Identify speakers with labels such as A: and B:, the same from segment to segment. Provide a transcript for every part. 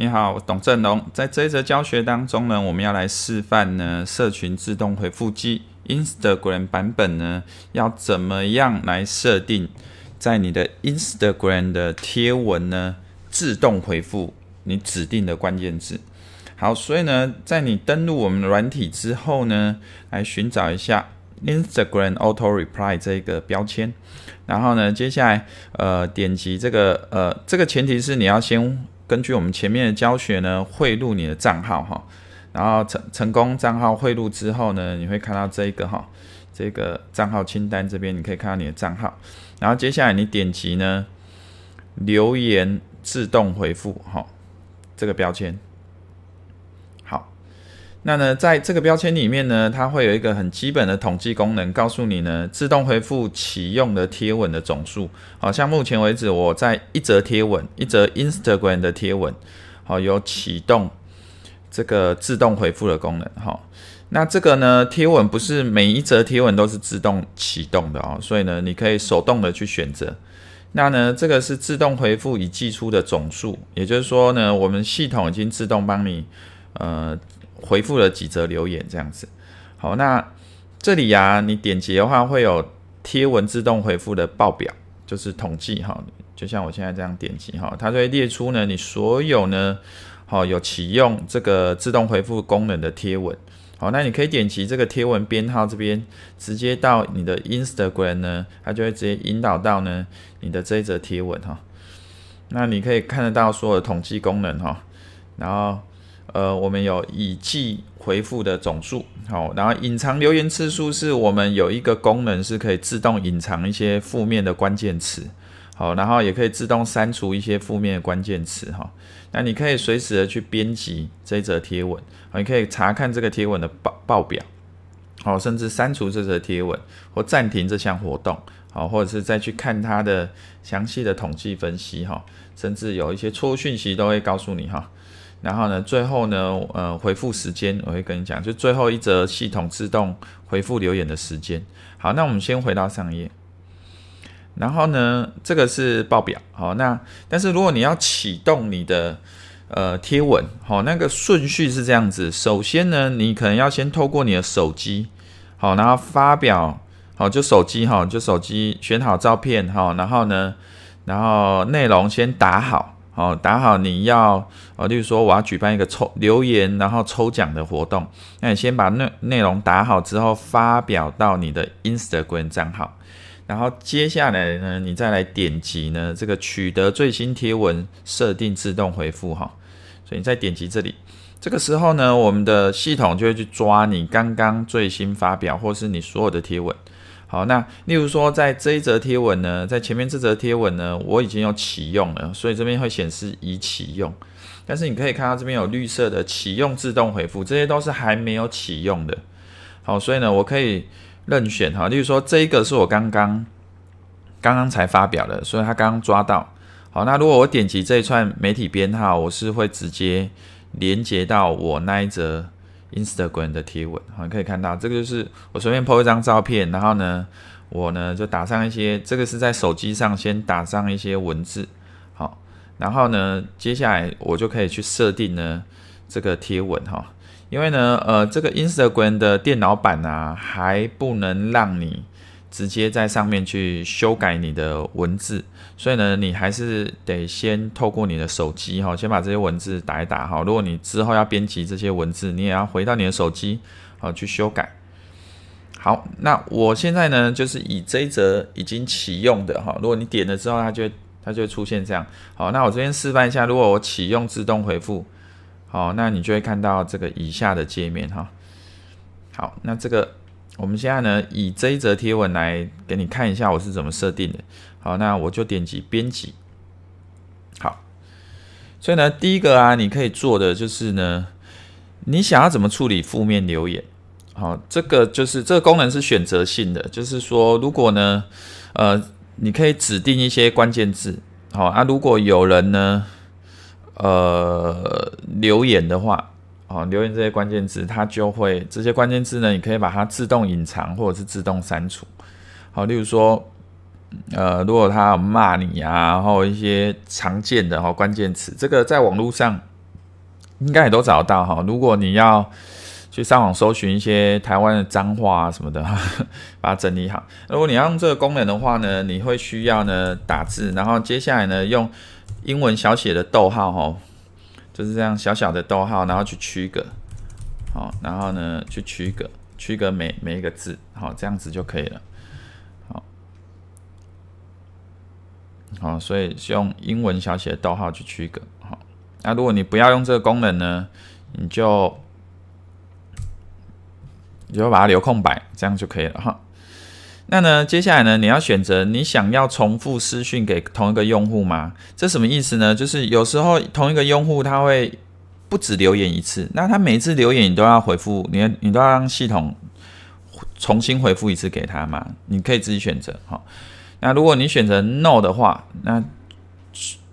A: 你好，我董振龙。在这一则教学当中呢，我们要来示范呢社群自动回复机 Instagram 版本呢，要怎么样来设定，在你的 Instagram 的贴文呢，自动回复你指定的关键字。好，所以呢，在你登录我们软体之后呢，来寻找一下 Instagram Auto Reply 这个标签，然后呢，接下来呃点击这个呃，这个前提是你要先。根据我们前面的教学呢，汇入你的账号哈，然后成成功账号汇入之后呢，你会看到这个哈，这个账号清单这边你可以看到你的账号，然后接下来你点击呢留言自动回复哈这个标签。那呢，在这个标签里面呢，它会有一个很基本的统计功能，告诉你呢，自动回复启用的贴文的总数。好，像目前为止，我在一则贴文，一则 Instagram 的贴文，好，有启动这个自动回复的功能。哈，那这个呢，贴文不是每一则贴文都是自动启动的啊，所以呢，你可以手动的去选择。那呢，这个是自动回复已寄出的总数，也就是说呢，我们系统已经自动帮你，呃。回复了几则留言这样子，好，那这里呀，你点击的话会有贴文自动回复的报表，就是统计哈，就像我现在这样点击哈，它就会列出呢你所有呢好有启用这个自动回复功能的贴文，好，那你可以点击这个贴文编号这边，直接到你的 Instagram 呢，它就会直接引导到呢你的这一则贴文哈，那你可以看得到所有的统计功能哈，然后。呃，我们有已记回复的总数，好，然后隐藏留言次数是我们有一个功能是可以自动隐藏一些负面的关键词，好，然后也可以自动删除一些负面的关键词哈。那你可以随时的去编辑这则贴文，你可以查看这个贴文的报报表，好，甚至删除这则贴文或暂停这项活动，好，或者是再去看它的详细的统计分析哈，甚至有一些错误讯息都会告诉你哈。然后呢，最后呢，呃，回复时间我会跟你讲，就最后一则系统自动回复留言的时间。好，那我们先回到上页。然后呢，这个是报表。好，那但是如果你要启动你的呃贴文，好，那个顺序是这样子。首先呢，你可能要先透过你的手机，好，然后发表，好，就手机哈，就手机选好照片哈，然后呢，然后内容先打好。哦，打好你要，啊，例如说我要举办一个抽留言，然后抽奖的活动，那你先把内内容打好之后，发表到你的 Instagram 账号，然后接下来呢，你再来点击呢这个取得最新贴文，设定自动回复哈，所以你再点击这里，这个时候呢，我们的系统就会去抓你刚刚最新发表或是你所有的贴文。好，那例如说，在这一则贴文呢，在前面这则贴文呢，我已经有启用了，所以这边会显示已启用。但是你可以看到这边有绿色的启用自动回复，这些都是还没有启用的。好，所以呢，我可以任选哈。例如说，这一个是我刚刚刚刚才发表的，所以它刚刚抓到。好，那如果我点击这一串媒体编号，我是会直接连接到我那一则。Instagram 的贴文，好，可以看到这个就是我随便拍一张照片，然后呢，我呢就打上一些，这个是在手机上先打上一些文字，好，然后呢，接下来我就可以去设定呢这个贴文哈，因为呢，呃，这个 Instagram 的电脑版啊，还不能让你。直接在上面去修改你的文字，所以呢，你还是得先透过你的手机哈，先把这些文字打一打哈。如果你之后要编辑这些文字，你也要回到你的手机啊去修改。好，那我现在呢就是以这一则已经启用的哈，如果你点了之后，它就它就会出现这样。好，那我这边示范一下，如果我启用自动回复，好，那你就会看到这个以下的界面哈。好，那这个。我们现在呢，以这一则贴文来给你看一下我是怎么设定的。好，那我就点击编辑。好，所以呢，第一个啊，你可以做的就是呢，你想要怎么处理负面留言？好，这个就是这个功能是选择性的，就是说如果呢，呃，你可以指定一些关键字。好，啊，如果有人呢，呃，留言的话。哦，留言这些关键字，它就会这些关键字呢，你可以把它自动隐藏或者是自动删除。好，例如说，呃，如果他骂你啊，然后一些常见的哈关键词，这个在网络上应该也都找得到哈。如果你要去上网搜寻一些台湾的脏话啊什么的，把它整理好。如果你要用这个功能的话呢，你会需要呢打字，然后接下来呢用英文小写的逗号哈。就是这样小小的逗号，然后去区隔，好，然后呢，去区隔区隔每每一个字，好，这样子就可以了，好，好，所以是用英文小写的逗号去区隔，好，那如果你不要用这个功能呢，你就你就把它留空白，这样就可以了，哈。那呢？接下来呢？你要选择你想要重复私讯给同一个用户吗？这什么意思呢？就是有时候同一个用户他会不止留言一次，那他每一次留言你都要回复，你你都要让系统重新回复一次给他吗？你可以自己选择。哈。那如果你选择 No 的话，那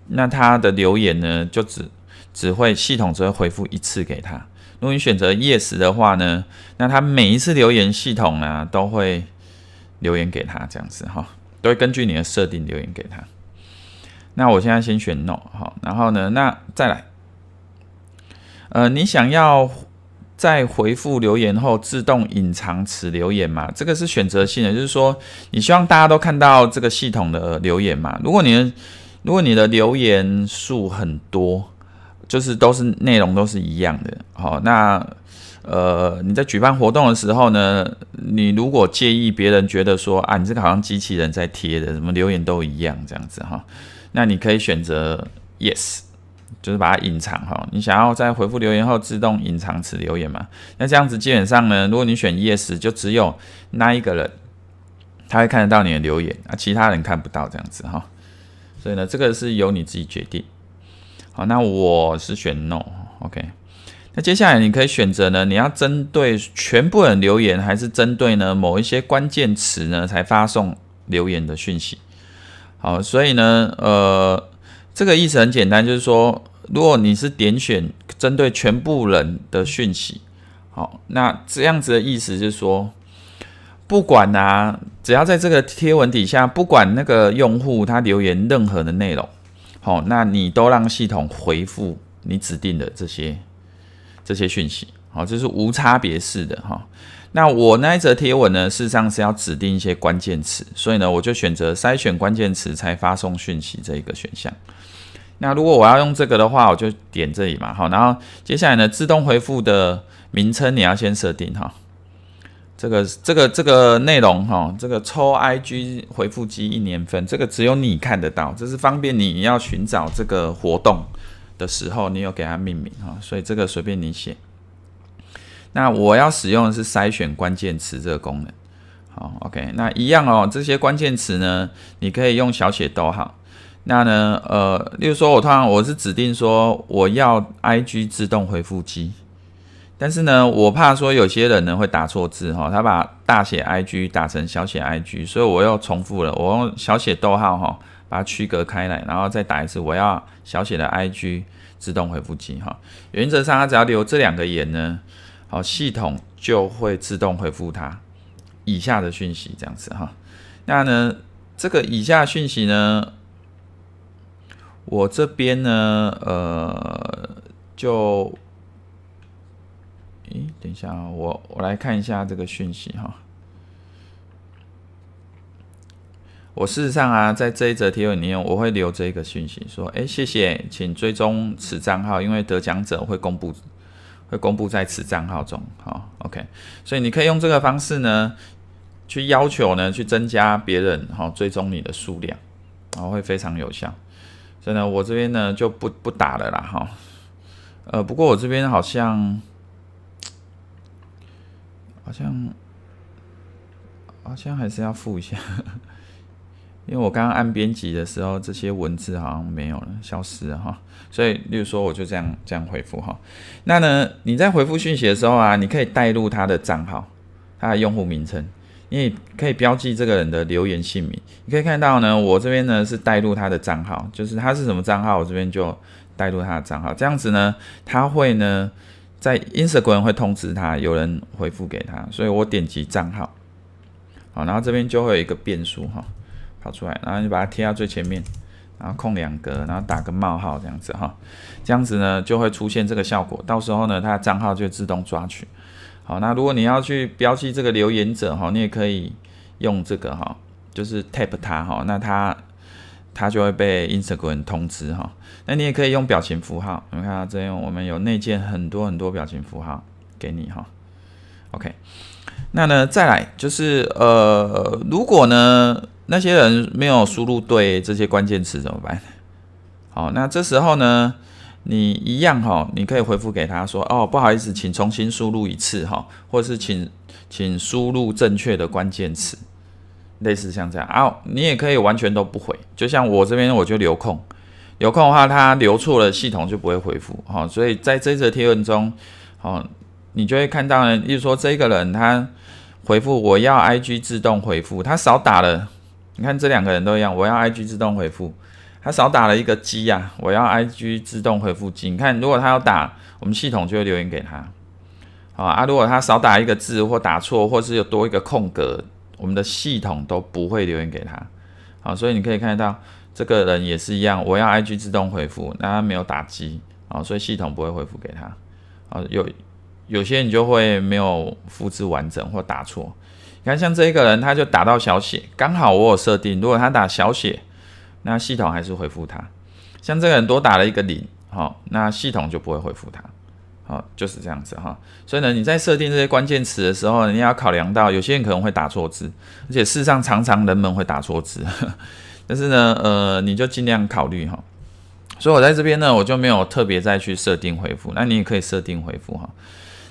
A: 那他的留言呢就只只会系统只会回复一次给他。如果你选择 Yes 的话呢，那他每一次留言系统啊都会。留言给他这样子哈，都会根据你的设定留言给他。那我现在先选 No 哈，然后呢，那再来，呃，你想要在回复留言后自动隐藏此留言吗？这个是选择性的，就是说你希望大家都看到这个系统的留言嘛？如果你的如果你的留言数很多，就是都是内容都是一样的，好那。呃，你在举办活动的时候呢，你如果介意别人觉得说啊，你这个好像机器人在贴的，什么留言都一样这样子哈，那你可以选择 yes，就是把它隐藏哈。你想要在回复留言后自动隐藏此留言嘛？那这样子基本上呢，如果你选 yes，就只有那一个人他会看得到你的留言啊，其他人看不到这样子哈。所以呢，这个是由你自己决定。好，那我是选 no，OK。那接下来你可以选择呢？你要针对全部人留言，还是针对呢某一些关键词呢才发送留言的讯息？好，所以呢，呃，这个意思很简单，就是说，如果你是点选针对全部人的讯息，好，那这样子的意思就是说，不管啊，只要在这个贴文底下，不管那个用户他留言任何的内容，好，那你都让系统回复你指定的这些。这些讯息，好，这是无差别式的哈。那我那一则贴文呢，事实上是要指定一些关键词，所以呢，我就选择筛选关键词才发送讯息这一个选项。那如果我要用这个的话，我就点这里嘛，好，然后接下来呢，自动回复的名称你要先设定哈。这个、这个、这个内容哈，这个抽 IG 回复机一年分，这个只有你看得到，这是方便你要寻找这个活动。的时候，你有给它命名哈，所以这个随便你写。那我要使用的是筛选关键词这个功能，好，OK，那一样哦。这些关键词呢，你可以用小写逗号。那呢，呃，例如说，我通常我是指定说我要 IG 自动回复机，但是呢，我怕说有些人呢会打错字哈，他把大写 IG 打成小写 IG，所以我又重复了，我用小写逗号哈。把它区隔开来，然后再打一次，我要小写的 “i g” 自动回复机哈。原则上，它只要留这两个言呢，好，系统就会自动回复它以下的讯息，这样子哈。那呢，这个以下讯息呢，我这边呢，呃，就，诶，等一下啊，我我来看一下这个讯息哈。我事实上啊，在这一则贴文里面，我会留这一个讯息，说：哎，谢谢，请追踪此账号，因为得奖者会公布，会公布在此账号中。好，OK，所以你可以用这个方式呢，去要求呢，去增加别人好追踪你的数量，然后会非常有效。所以呢，我这边呢就不不打了啦哈。呃，不过我这边好像好像好像还是要付一下。因为我刚刚按编辑的时候，这些文字好像没有了，消失了哈。所以，例如说，我就这样这样回复哈。那呢，你在回复讯息的时候啊，你可以带入他的账号、他的用户名，因为可以标记这个人的留言姓名。你可以看到呢，我这边呢是带入他的账号，就是他是什么账号，我这边就带入他的账号。这样子呢，他会呢在 Instagram 会通知他有人回复给他。所以我点击账号，好，然后这边就会有一个变数哈。跑出来，然后你把它贴到最前面，然后空两格，然后打个冒号，这样子哈，这样子呢就会出现这个效果。到时候呢，它的账号就自动抓取。好，那如果你要去标记这个留言者哈，你也可以用这个哈，就是 tap 它哈，那它它就会被 Instagram 通知哈。那你也可以用表情符号，你看这样，我们有内建很多很多表情符号给你哈。OK，那呢再来就是呃，如果呢。那些人没有输入对这些关键词怎么办？好，那这时候呢，你一样哈，你可以回复给他说：“哦，不好意思，请重新输入一次哈，或者是请请输入正确的关键词，类似像这样啊。”你也可以完全都不回，就像我这边我就留空，有空的话他留错了，系统就不会回复哈。所以在这则贴文中，哦，你就会看到，呢，例如说这个人他回复我要 IG 自动回复，他少打了。你看这两个人都一样，我要 I G 自动回复，他少打了一个鸡啊，我要 I G 自动回复鸡。你看，如果他要打，我们系统就会留言给他。好啊，如果他少打一个字，或打错，或是有多一个空格，我们的系统都不会留言给他。好，所以你可以看得到，这个人也是一样，我要 I G 自动回复，那他没有打鸡啊，所以系统不会回复给他。啊，有有些你就会没有复制完整或打错。你看，像这一个人，他就打到小写，刚好我有设定。如果他打小写，那系统还是回复他。像这个人多打了一个零，好，那系统就不会回复他。好，就是这样子哈。所以呢，你在设定这些关键词的时候，你要考量到有些人可能会打错字，而且事实上常常人们会打错字。但是呢，呃，你就尽量考虑哈。所以我在这边呢，我就没有特别再去设定回复。那你也可以设定回复哈。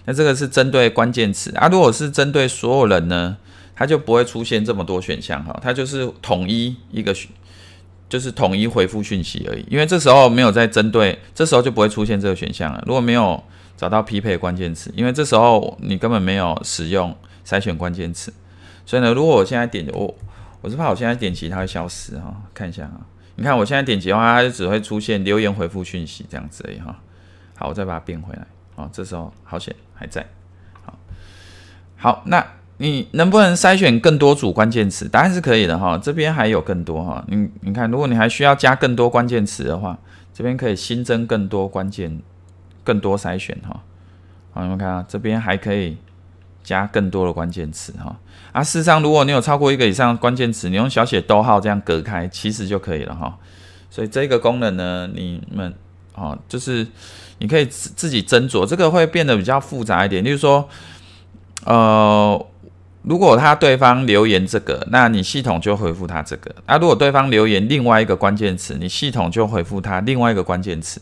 A: 那这个是针对关键词啊。如果是针对所有人呢？它就不会出现这么多选项哈，它就是统一一个，就是统一回复讯息而已。因为这时候没有在针对，这时候就不会出现这个选项了。如果没有找到匹配关键词，因为这时候你根本没有使用筛选关键词，所以呢，如果我现在点我，我是怕我现在点击它会消失哈，看一下啊，你看我现在点击的话，它就只会出现留言回复讯息这样子而已哈。好，我再把它变回来，好，这时候好险还在，好，好那。你能不能筛选更多组关键词？答案是可以的哈，这边还有更多哈。你你看，如果你还需要加更多关键词的话，这边可以新增更多关键、更多筛选哈。好，你们看啊，这边还可以加更多的关键词哈。啊，事实上，如果你有超过一个以上关键词，你用小写逗号这样隔开，其实就可以了哈。所以这个功能呢，你们啊，就是你可以自自己斟酌，这个会变得比较复杂一点。例如说，呃。如果他对方留言这个，那你系统就回复他这个。那如果对方留言另外一个关键词，你系统就回复他另外一个关键词。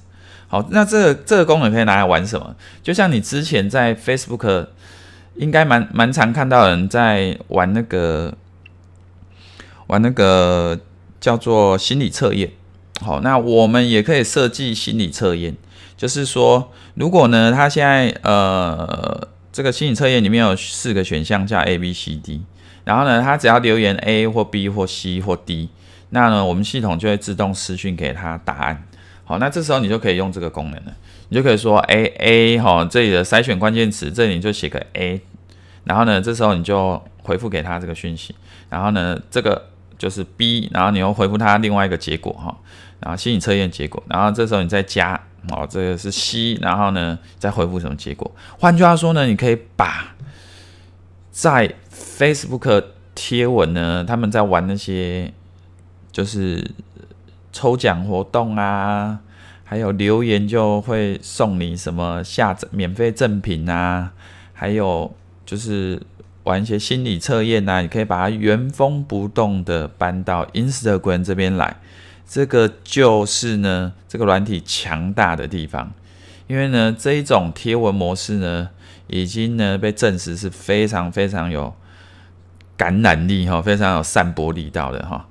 A: 好，那这个这个功能可以拿来玩什么？就像你之前在 Facebook 应该蛮蛮常看到人在玩那个玩那个叫做心理测验。好，那我们也可以设计心理测验，就是说如果呢，他现在呃。这个心理测验里面有四个选项，叫 A、B、C、D。然后呢，他只要留言 A 或 B 或 C 或 D，那呢，我们系统就会自动私讯给他答案。好，那这时候你就可以用这个功能了。你就可以说 A A 哈，这里的筛选关键词这里就写个 A。然后呢，这时候你就回复给他这个讯息。然后呢，这个就是 B，然后你又回复他另外一个结果哈。然后心理测验结果，然后这时候你再加。哦，这个是 C，然后呢，再回复什么结果？换句话说呢，你可以把在 Facebook 贴文呢，他们在玩那些就是抽奖活动啊，还有留言就会送你什么下免费赠品啊，还有就是玩一些心理测验啊，你可以把它原封不动的搬到 Instagram 这边来。这个就是呢，这个软体强大的地方，因为呢这一种贴文模式呢，已经呢被证实是非常非常有感染力哈，非常有散播力道的哈。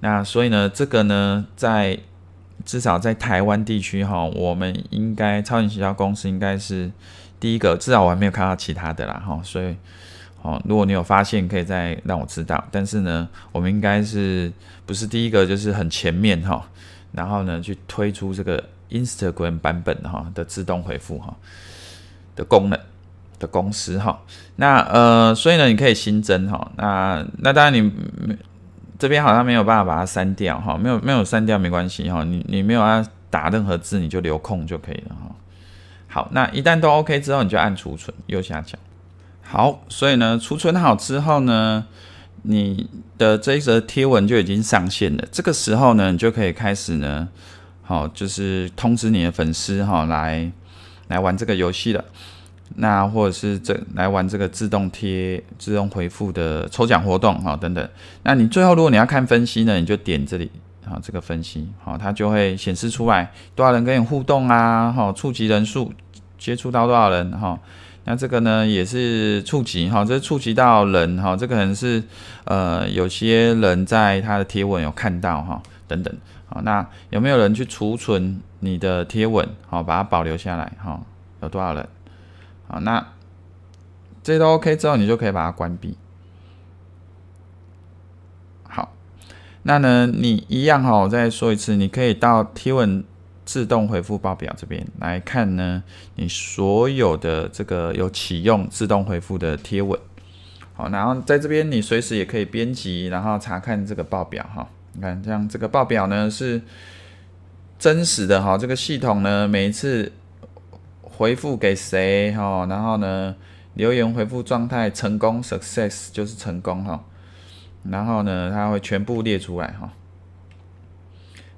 A: 那所以呢，这个呢，在至少在台湾地区哈，我们应该超级营销公司应该是第一个，至少我还没有看到其他的啦哈，所以。哦，如果你有发现，可以再让我知道。但是呢，我们应该是不是第一个就是很前面哈，然后呢，去推出这个 Instagram 版本哈的自动回复哈的功能的公司哈。那呃，所以呢，你可以新增哈。那那当然你这边好像没有办法把它删掉哈，没有没有删掉没关系哈。你你没有要打任何字，你就留空就可以了哈。好，那一旦都 OK 之后，你就按储存右下角。好，所以呢，储存好之后呢，你的这一则贴文就已经上线了。这个时候呢，你就可以开始呢，好，就是通知你的粉丝哈，来来玩这个游戏了。那或者是这来玩这个自动贴、自动回复的抽奖活动哈，等等。那你最后如果你要看分析呢，你就点这里啊，这个分析好，它就会显示出来多少人跟你互动啊，哈，触及人数接触到多少人哈。那这个呢，也是触及哈，这触及到人哈，这可能是呃，有些人在他的贴文有看到哈，等等，好，那有没有人去储存你的贴文，好，把它保留下来哈，有多少人？好，那这都 OK 之后，你就可以把它关闭。好，那呢，你一样哈，我再说一次，你可以到贴文。自动回复报表这边来看呢，你所有的这个有启用自动回复的贴文，好，然后在这边你随时也可以编辑，然后查看这个报表哈。你看这样这个报表呢是真实的哈，这个系统呢每一次回复给谁哈，然后呢留言回复状态成功 （success） 就是成功哈，然后呢它会全部列出来哈。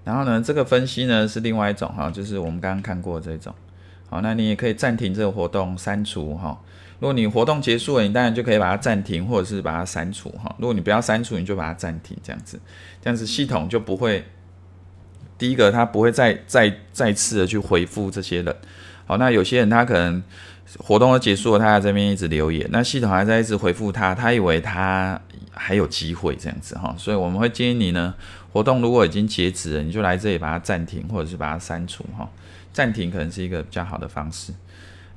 A: 然后呢，这个分析呢是另外一种哈，就是我们刚刚看过这种。好，那你也可以暂停这个活动，删除哈。如果你活动结束了，你当然就可以把它暂停，或者是把它删除哈。如果你不要删除，你就把它暂停，这样子，这样子系统就不会第一个，它不会再再再次的去回复这些人。好，那有些人他可能活动都结束了，他在这边一直留言，那系统还在一直回复他，他以为他。还有机会这样子哈，所以我们会建议你呢，活动如果已经截止了，你就来这里把它暂停，或者是把它删除哈。暂停可能是一个比较好的方式。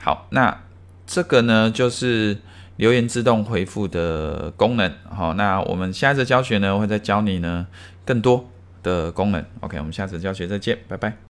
A: 好，那这个呢就是留言自动回复的功能。好，那我们下次教学呢会再教你呢更多的功能。OK，我们下次教学再见，拜拜。